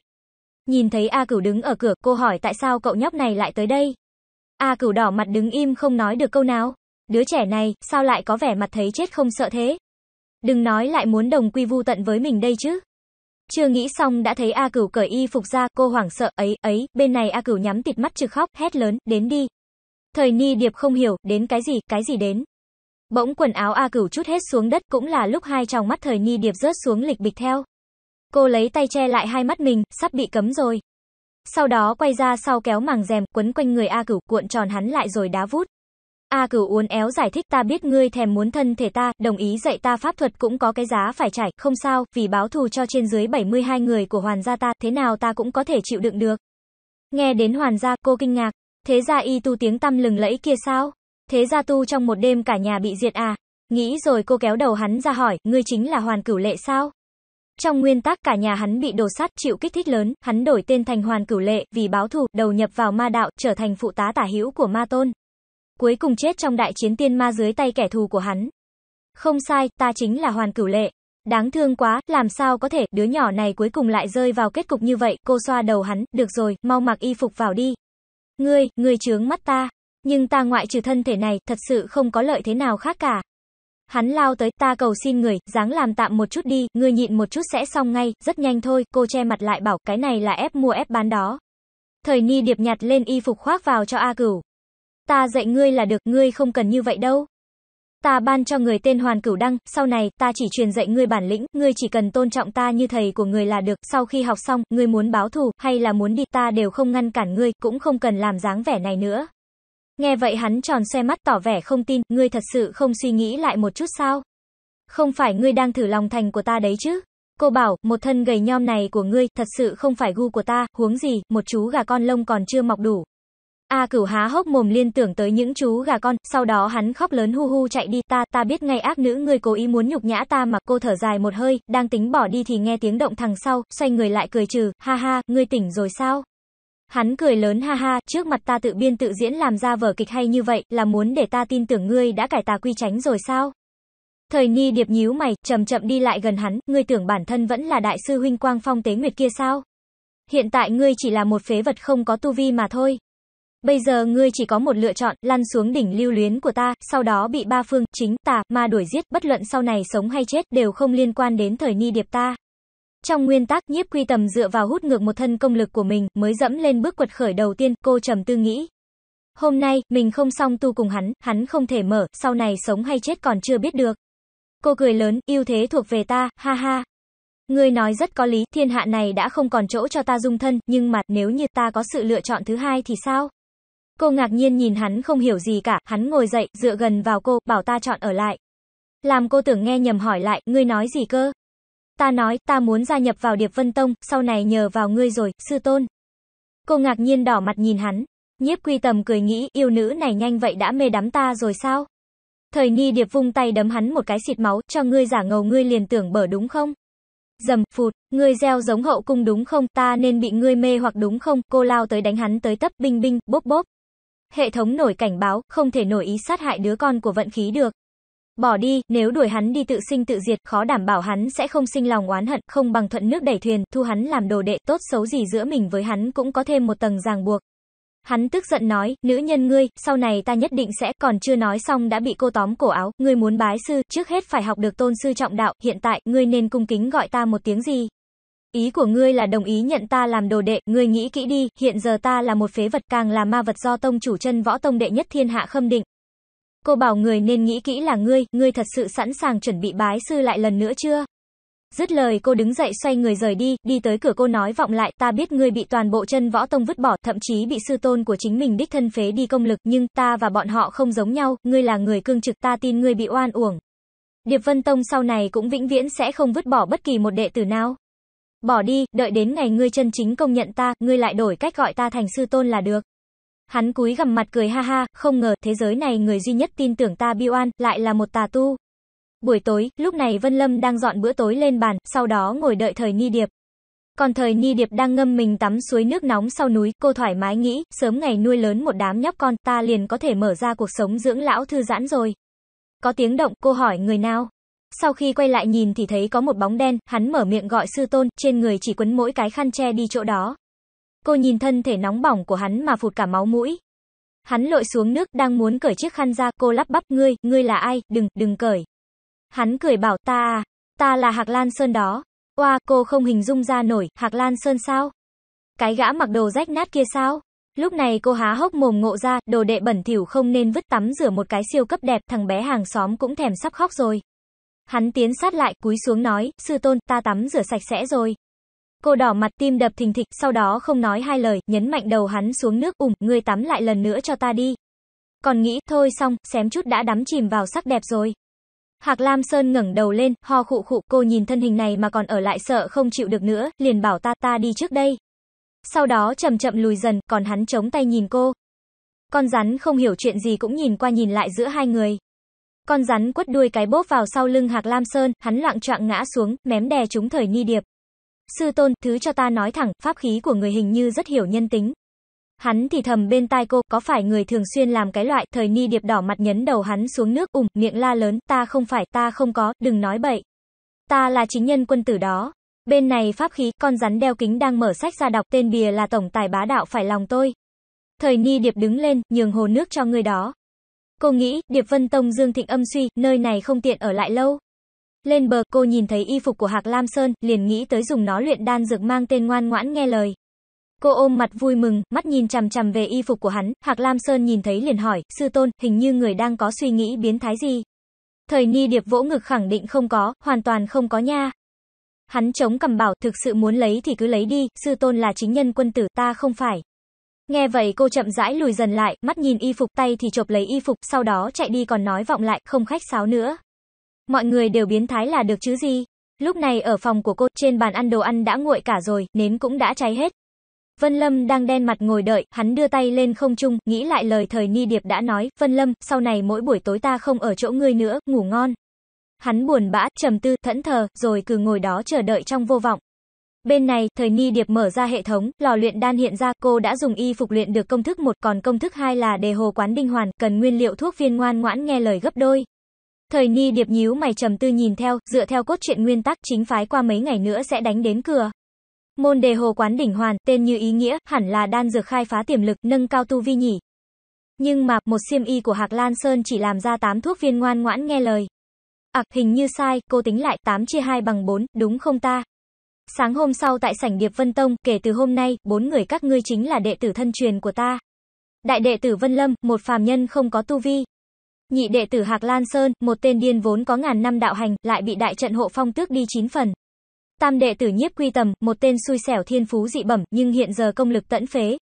Nhìn thấy A Cửu đứng ở cửa, cô hỏi tại sao cậu nhóc này lại tới đây? A à, cửu đỏ mặt đứng im không nói được câu nào. Đứa trẻ này, sao lại có vẻ mặt thấy chết không sợ thế? Đừng nói lại muốn đồng quy vu tận với mình đây chứ. Chưa nghĩ xong đã thấy A Cửu cởi y phục ra, cô hoảng sợ, ấy, ấy, bên này A Cửu nhắm tịt mắt trực khóc, hét lớn, đến đi. Thời Ni Điệp không hiểu, đến cái gì, cái gì đến. Bỗng quần áo A Cửu chút hết xuống đất cũng là lúc hai tròng mắt Thời Ni Điệp rớt xuống lịch bịch theo. Cô lấy tay che lại hai mắt mình, sắp bị cấm rồi. Sau đó quay ra sau kéo màng rèm quấn quanh người A Cửu cuộn tròn hắn lại rồi đá vút. A Cửu uốn éo giải thích ta biết ngươi thèm muốn thân thể ta, đồng ý dạy ta pháp thuật cũng có cái giá phải trải, không sao, vì báo thù cho trên dưới 72 người của hoàn gia ta, thế nào ta cũng có thể chịu đựng được. Nghe đến hoàn gia cô kinh ngạc, thế gia y tu tiếng tăm lừng lẫy kia sao? Thế gia tu trong một đêm cả nhà bị diệt à? Nghĩ rồi cô kéo đầu hắn ra hỏi, ngươi chính là hoàn cửu lệ sao? Trong nguyên tắc cả nhà hắn bị đồ sát chịu kích thích lớn, hắn đổi tên thành Hoàn Cửu Lệ, vì báo thù, đầu nhập vào ma đạo, trở thành phụ tá tả hữu của ma tôn. Cuối cùng chết trong đại chiến tiên ma dưới tay kẻ thù của hắn. Không sai, ta chính là Hoàn Cửu Lệ. Đáng thương quá, làm sao có thể, đứa nhỏ này cuối cùng lại rơi vào kết cục như vậy, cô xoa đầu hắn, được rồi, mau mặc y phục vào đi. Ngươi, ngươi chướng mắt ta. Nhưng ta ngoại trừ thân thể này, thật sự không có lợi thế nào khác cả. Hắn lao tới, ta cầu xin người, dáng làm tạm một chút đi, ngươi nhịn một chút sẽ xong ngay, rất nhanh thôi, cô che mặt lại bảo, cái này là ép mua ép bán đó. Thời Ni điệp nhặt lên y phục khoác vào cho A Cửu. Ta dạy ngươi là được, ngươi không cần như vậy đâu. Ta ban cho người tên Hoàn Cửu Đăng, sau này, ta chỉ truyền dạy ngươi bản lĩnh, ngươi chỉ cần tôn trọng ta như thầy của ngươi là được, sau khi học xong, ngươi muốn báo thù, hay là muốn đi, ta đều không ngăn cản ngươi, cũng không cần làm dáng vẻ này nữa. Nghe vậy hắn tròn xoe mắt tỏ vẻ không tin, ngươi thật sự không suy nghĩ lại một chút sao? Không phải ngươi đang thử lòng thành của ta đấy chứ? Cô bảo, một thân gầy nhom này của ngươi, thật sự không phải gu của ta, huống gì, một chú gà con lông còn chưa mọc đủ. A cửu há hốc mồm liên tưởng tới những chú gà con, sau đó hắn khóc lớn hu hu chạy đi, ta, ta biết ngay ác nữ ngươi cố ý muốn nhục nhã ta mà, cô thở dài một hơi, đang tính bỏ đi thì nghe tiếng động thằng sau, xoay người lại cười trừ, ha ha, ngươi tỉnh rồi sao? Hắn cười lớn ha ha, trước mặt ta tự biên tự diễn làm ra vở kịch hay như vậy, là muốn để ta tin tưởng ngươi đã cải tà quy tránh rồi sao? Thời Ni Điệp nhíu mày, chậm chậm đi lại gần hắn, ngươi tưởng bản thân vẫn là đại sư huynh Quang Phong Tế Nguyệt kia sao? Hiện tại ngươi chỉ là một phế vật không có tu vi mà thôi. Bây giờ ngươi chỉ có một lựa chọn, lăn xuống đỉnh lưu luyến của ta, sau đó bị ba phương, chính, tà, ma đuổi giết, bất luận sau này sống hay chết, đều không liên quan đến thời Ni Điệp ta. Trong nguyên tắc, nhiếp quy tầm dựa vào hút ngược một thân công lực của mình, mới dẫm lên bước quật khởi đầu tiên, cô trầm tư nghĩ. Hôm nay, mình không song tu cùng hắn, hắn không thể mở, sau này sống hay chết còn chưa biết được. Cô cười lớn, ưu thế thuộc về ta, ha ha. Ngươi nói rất có lý, thiên hạ này đã không còn chỗ cho ta dung thân, nhưng mà, nếu như ta có sự lựa chọn thứ hai thì sao? Cô ngạc nhiên nhìn hắn không hiểu gì cả, hắn ngồi dậy, dựa gần vào cô, bảo ta chọn ở lại. Làm cô tưởng nghe nhầm hỏi lại, ngươi nói gì cơ? Ta nói, ta muốn gia nhập vào Điệp Vân Tông, sau này nhờ vào ngươi rồi, sư tôn. Cô ngạc nhiên đỏ mặt nhìn hắn. Nhiếp quy tầm cười nghĩ, yêu nữ này nhanh vậy đã mê đắm ta rồi sao? Thời ni điệp vung tay đấm hắn một cái xịt máu, cho ngươi giả ngầu ngươi liền tưởng bở đúng không? Dầm, phụt, ngươi gieo giống hậu cung đúng không, ta nên bị ngươi mê hoặc đúng không, cô lao tới đánh hắn tới tấp, binh binh, bốp bốp. Hệ thống nổi cảnh báo, không thể nổi ý sát hại đứa con của vận khí được. Bỏ đi, nếu đuổi hắn đi tự sinh tự diệt, khó đảm bảo hắn sẽ không sinh lòng oán hận, không bằng thuận nước đẩy thuyền, thu hắn làm đồ đệ, tốt xấu gì giữa mình với hắn cũng có thêm một tầng ràng buộc. Hắn tức giận nói, nữ nhân ngươi, sau này ta nhất định sẽ, còn chưa nói xong đã bị cô tóm cổ áo, ngươi muốn bái sư, trước hết phải học được tôn sư trọng đạo, hiện tại, ngươi nên cung kính gọi ta một tiếng gì. Ý của ngươi là đồng ý nhận ta làm đồ đệ, ngươi nghĩ kỹ đi, hiện giờ ta là một phế vật càng là ma vật do tông chủ chân võ tông đệ nhất thiên hạ khâm định. Cô bảo người nên nghĩ kỹ là ngươi, ngươi thật sự sẵn sàng chuẩn bị bái sư lại lần nữa chưa? Dứt lời cô đứng dậy xoay người rời đi, đi tới cửa cô nói vọng lại, ta biết ngươi bị toàn bộ chân võ tông vứt bỏ, thậm chí bị sư tôn của chính mình đích thân phế đi công lực, nhưng ta và bọn họ không giống nhau, ngươi là người cương trực ta tin ngươi bị oan uổng. Điệp Vân Tông sau này cũng vĩnh viễn sẽ không vứt bỏ bất kỳ một đệ tử nào. Bỏ đi, đợi đến ngày ngươi chân chính công nhận ta, ngươi lại đổi cách gọi ta thành sư tôn là được. Hắn cúi gằm mặt cười ha ha, không ngờ thế giới này người duy nhất tin tưởng ta Biêu An lại là một tà tu. Buổi tối, lúc này Vân Lâm đang dọn bữa tối lên bàn, sau đó ngồi đợi thời Ni Điệp. Còn thời Ni Điệp đang ngâm mình tắm suối nước nóng sau núi, cô thoải mái nghĩ, sớm ngày nuôi lớn một đám nhóc con, ta liền có thể mở ra cuộc sống dưỡng lão thư giãn rồi. Có tiếng động, cô hỏi người nào? Sau khi quay lại nhìn thì thấy có một bóng đen, hắn mở miệng gọi sư tôn, trên người chỉ quấn mỗi cái khăn che đi chỗ đó. Cô nhìn thân thể nóng bỏng của hắn mà phụt cả máu mũi. Hắn lội xuống nước đang muốn cởi chiếc khăn ra, cô lắp bắp ngươi, ngươi là ai, đừng, đừng cởi. Hắn cười bảo ta à, ta là Hạc Lan Sơn đó. Oa, cô không hình dung ra nổi, Hạc Lan Sơn sao? Cái gã mặc đồ rách nát kia sao? Lúc này cô há hốc mồm ngộ ra, đồ đệ bẩn thỉu không nên vứt tắm rửa một cái siêu cấp đẹp, thằng bé hàng xóm cũng thèm sắp khóc rồi. Hắn tiến sát lại, cúi xuống nói, sư tôn, ta tắm rửa sạch sẽ rồi. Cô đỏ mặt tim đập thình thịch, sau đó không nói hai lời, nhấn mạnh đầu hắn xuống nước, ủng người tắm lại lần nữa cho ta đi. Còn nghĩ, thôi xong, xém chút đã đắm chìm vào sắc đẹp rồi. Hạc Lam Sơn ngẩng đầu lên, ho khụ khụ, cô nhìn thân hình này mà còn ở lại sợ không chịu được nữa, liền bảo ta ta đi trước đây. Sau đó chậm chậm lùi dần, còn hắn chống tay nhìn cô. Con rắn không hiểu chuyện gì cũng nhìn qua nhìn lại giữa hai người. Con rắn quất đuôi cái bốp vào sau lưng Hạc Lam Sơn, hắn loạn trọng ngã xuống, mém đè trúng thời ni điệp. Sư tôn, thứ cho ta nói thẳng, pháp khí của người hình như rất hiểu nhân tính. Hắn thì thầm bên tai cô, có phải người thường xuyên làm cái loại, thời ni điệp đỏ mặt nhấn đầu hắn xuống nước, ủng, miệng la lớn, ta không phải, ta không có, đừng nói bậy. Ta là chính nhân quân tử đó. Bên này pháp khí, con rắn đeo kính đang mở sách ra đọc tên bìa là tổng tài bá đạo phải lòng tôi. Thời ni điệp đứng lên, nhường hồ nước cho người đó. Cô nghĩ, Điệp Vân Tông Dương Thịnh âm suy, nơi này không tiện ở lại lâu. Lên bờ, cô nhìn thấy y phục của Hạc Lam Sơn, liền nghĩ tới dùng nó luyện đan dược mang tên ngoan ngoãn nghe lời. Cô ôm mặt vui mừng, mắt nhìn chằm chằm về y phục của hắn, Hạc Lam Sơn nhìn thấy liền hỏi, sư tôn, hình như người đang có suy nghĩ biến thái gì. Thời ni điệp vỗ ngực khẳng định không có, hoàn toàn không có nha. Hắn chống cầm bảo, thực sự muốn lấy thì cứ lấy đi, sư tôn là chính nhân quân tử, ta không phải. Nghe vậy cô chậm rãi lùi dần lại, mắt nhìn y phục tay thì chộp lấy y phục, sau đó chạy đi còn nói vọng lại, không khách sáo nữa. Mọi người đều biến thái là được chứ gì. Lúc này ở phòng của cô, trên bàn ăn đồ ăn đã nguội cả rồi, nến cũng đã cháy hết. Vân Lâm đang đen mặt ngồi đợi, hắn đưa tay lên không trung, nghĩ lại lời thời Ni Điệp đã nói, Vân Lâm, sau này mỗi buổi tối ta không ở chỗ ngươi nữa, ngủ ngon. Hắn buồn bã, trầm tư, thẫn thờ, rồi cứ ngồi đó chờ đợi trong vô vọng. Bên này, thời Ni Điệp mở ra hệ thống, lò luyện đan hiện ra, cô đã dùng y phục luyện được công thức một còn công thức hai là đề hồ quán đinh hoàn, cần nguyên liệu thuốc viên ngoan ngoãn nghe lời gấp đôi. Thời ni điệp nhíu mày trầm tư nhìn theo, dựa theo cốt truyện nguyên tắc chính phái qua mấy ngày nữa sẽ đánh đến cửa. Môn đề hồ quán đỉnh hoàn, tên như ý nghĩa, hẳn là đan dược khai phá tiềm lực, nâng cao tu vi nhỉ. Nhưng mà, một xiêm y của Hạc Lan Sơn chỉ làm ra 8 thuốc viên ngoan ngoãn nghe lời. À, hình như sai, cô tính lại 8 chia 2 bằng 4, đúng không ta? Sáng hôm sau tại sảnh Điệp Vân Tông, kể từ hôm nay, bốn người các ngươi chính là đệ tử thân truyền của ta. Đại đệ tử Vân Lâm, một phàm nhân không có tu vi, Nhị đệ tử Hạc Lan Sơn, một tên điên vốn có ngàn năm đạo hành, lại bị đại trận hộ phong tước đi 9 phần. Tam đệ tử Nhiếp Quy Tầm, một tên xui xẻo thiên phú dị bẩm, nhưng hiện giờ công lực tẫn phế.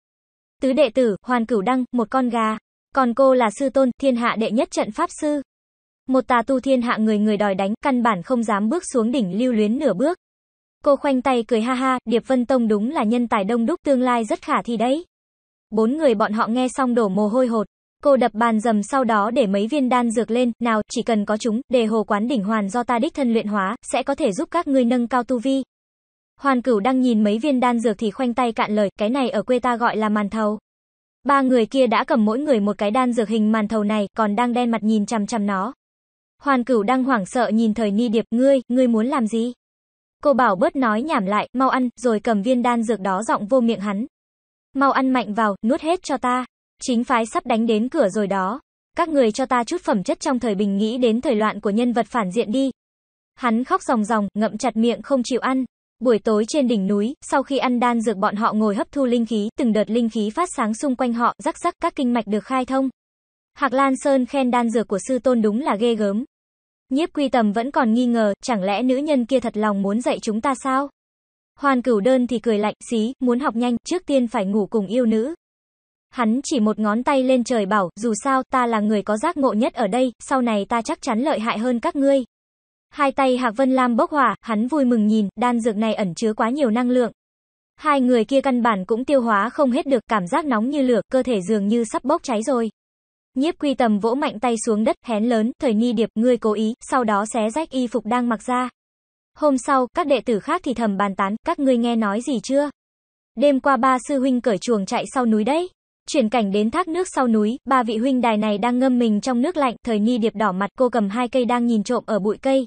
Tứ đệ tử, Hoàn Cửu Đăng, một con gà. Còn cô là sư tôn, thiên hạ đệ nhất trận pháp sư. Một tà tu thiên hạ người người đòi đánh, căn bản không dám bước xuống đỉnh lưu luyến nửa bước. Cô khoanh tay cười ha ha, Điệp Vân Tông đúng là nhân tài đông đúc tương lai rất khả thi đấy. Bốn người bọn họ nghe xong đổ mồ hôi hột. Cô đập bàn dầm sau đó để mấy viên đan dược lên, nào, chỉ cần có chúng, đề hồ quán đỉnh hoàn do ta đích thân luyện hóa, sẽ có thể giúp các ngươi nâng cao tu vi. Hoàn cửu đang nhìn mấy viên đan dược thì khoanh tay cạn lời, cái này ở quê ta gọi là màn thầu. Ba người kia đã cầm mỗi người một cái đan dược hình màn thầu này, còn đang đen mặt nhìn chằm chằm nó. Hoàn cửu đang hoảng sợ nhìn thời ni điệp, ngươi, ngươi muốn làm gì? Cô bảo bớt nói nhảm lại, mau ăn, rồi cầm viên đan dược đó giọng vô miệng hắn. Mau ăn mạnh vào, nuốt hết cho ta. Chính phái sắp đánh đến cửa rồi đó. Các người cho ta chút phẩm chất trong thời bình nghĩ đến thời loạn của nhân vật phản diện đi. Hắn khóc ròng ròng, ngậm chặt miệng không chịu ăn. Buổi tối trên đỉnh núi, sau khi ăn đan dược bọn họ ngồi hấp thu linh khí, từng đợt linh khí phát sáng xung quanh họ, rắc rắc các kinh mạch được khai thông. Hạc Lan Sơn khen đan dược của sư tôn đúng là ghê gớm. Nhiếp quy tầm vẫn còn nghi ngờ, chẳng lẽ nữ nhân kia thật lòng muốn dạy chúng ta sao? Hoàn cửu đơn thì cười lạnh, xí, muốn học nhanh, trước tiên phải ngủ cùng yêu nữ. Hắn chỉ một ngón tay lên trời bảo, dù sao, ta là người có giác ngộ nhất ở đây, sau này ta chắc chắn lợi hại hơn các ngươi. Hai tay Hạc Vân Lam bốc hỏa, hắn vui mừng nhìn, đan dược này ẩn chứa quá nhiều năng lượng. Hai người kia căn bản cũng tiêu hóa không hết được, cảm giác nóng như lửa, cơ thể dường như sắp bốc cháy rồi. Nhiếp quy tầm vỗ mạnh tay xuống đất, hén lớn, thời ni điệp, ngươi cố ý, sau đó xé rách y phục đang mặc ra. Hôm sau, các đệ tử khác thì thầm bàn tán, các ngươi nghe nói gì chưa? Đêm qua ba sư huynh cởi chuồng chạy sau núi đấy. Chuyển cảnh đến thác nước sau núi, ba vị huynh đài này đang ngâm mình trong nước lạnh, thời ni điệp đỏ mặt cô cầm hai cây đang nhìn trộm ở bụi cây.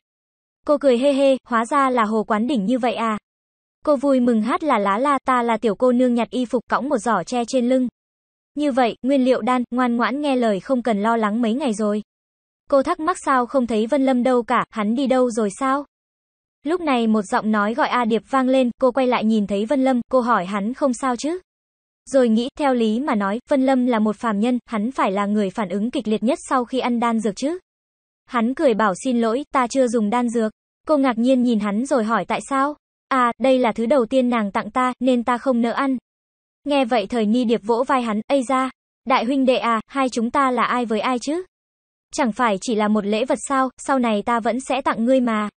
Cô cười hê hê, hóa ra là hồ quán đỉnh như vậy à. Cô vui mừng hát là lá la, ta là tiểu cô nương nhặt y phục cõng một giỏ tre trên lưng. Như vậy, nguyên liệu đan, ngoan ngoãn nghe lời không cần lo lắng mấy ngày rồi. Cô thắc mắc sao không thấy Vân Lâm đâu cả, hắn đi đâu rồi sao? Lúc này một giọng nói gọi A Điệp vang lên, cô quay lại nhìn thấy Vân Lâm, cô hỏi hắn không sao chứ? Rồi nghĩ, theo lý mà nói, Vân Lâm là một phàm nhân, hắn phải là người phản ứng kịch liệt nhất sau khi ăn đan dược chứ. Hắn cười bảo xin lỗi, ta chưa dùng đan dược. Cô ngạc nhiên nhìn hắn rồi hỏi tại sao? À, đây là thứ đầu tiên nàng tặng ta, nên ta không nỡ ăn. Nghe vậy thời ni điệp vỗ vai hắn, ây ra. Đại huynh đệ à, hai chúng ta là ai với ai chứ? Chẳng phải chỉ là một lễ vật sao, sau này ta vẫn sẽ tặng ngươi mà.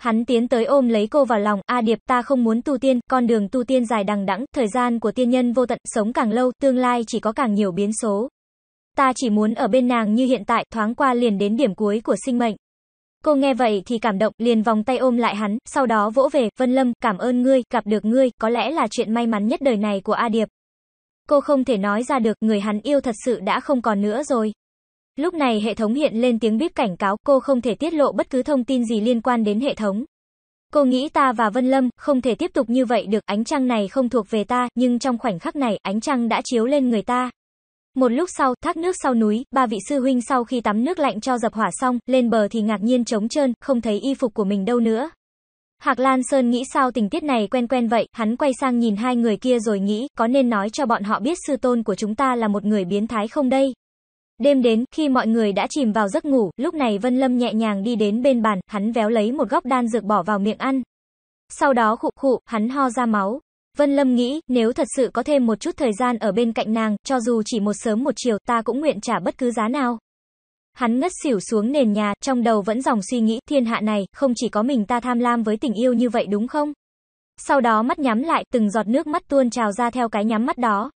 Hắn tiến tới ôm lấy cô vào lòng, A Điệp ta không muốn tu tiên, con đường tu tiên dài đằng đẵng, thời gian của tiên nhân vô tận, sống càng lâu, tương lai chỉ có càng nhiều biến số. Ta chỉ muốn ở bên nàng như hiện tại, thoáng qua liền đến điểm cuối của sinh mệnh. Cô nghe vậy thì cảm động, liền vòng tay ôm lại hắn, sau đó vỗ về, Vân Lâm, cảm ơn ngươi, gặp được ngươi, có lẽ là chuyện may mắn nhất đời này của A Điệp. Cô không thể nói ra được, người hắn yêu thật sự đã không còn nữa rồi. Lúc này hệ thống hiện lên tiếng bíp cảnh cáo cô không thể tiết lộ bất cứ thông tin gì liên quan đến hệ thống. Cô nghĩ ta và Vân Lâm không thể tiếp tục như vậy được, ánh trăng này không thuộc về ta, nhưng trong khoảnh khắc này, ánh trăng đã chiếu lên người ta. Một lúc sau, thác nước sau núi, ba vị sư huynh sau khi tắm nước lạnh cho dập hỏa xong, lên bờ thì ngạc nhiên trống trơn, không thấy y phục của mình đâu nữa. Hạc Lan Sơn nghĩ sao tình tiết này quen quen vậy, hắn quay sang nhìn hai người kia rồi nghĩ, có nên nói cho bọn họ biết sư tôn của chúng ta là một người biến thái không đây? Đêm đến, khi mọi người đã chìm vào giấc ngủ, lúc này Vân Lâm nhẹ nhàng đi đến bên bàn, hắn véo lấy một góc đan dược bỏ vào miệng ăn. Sau đó khụ khụ, hắn ho ra máu. Vân Lâm nghĩ, nếu thật sự có thêm một chút thời gian ở bên cạnh nàng, cho dù chỉ một sớm một chiều, ta cũng nguyện trả bất cứ giá nào. Hắn ngất xỉu xuống nền nhà, trong đầu vẫn dòng suy nghĩ, thiên hạ này, không chỉ có mình ta tham lam với tình yêu như vậy đúng không? Sau đó mắt nhắm lại, từng giọt nước mắt tuôn trào ra theo cái nhắm mắt đó.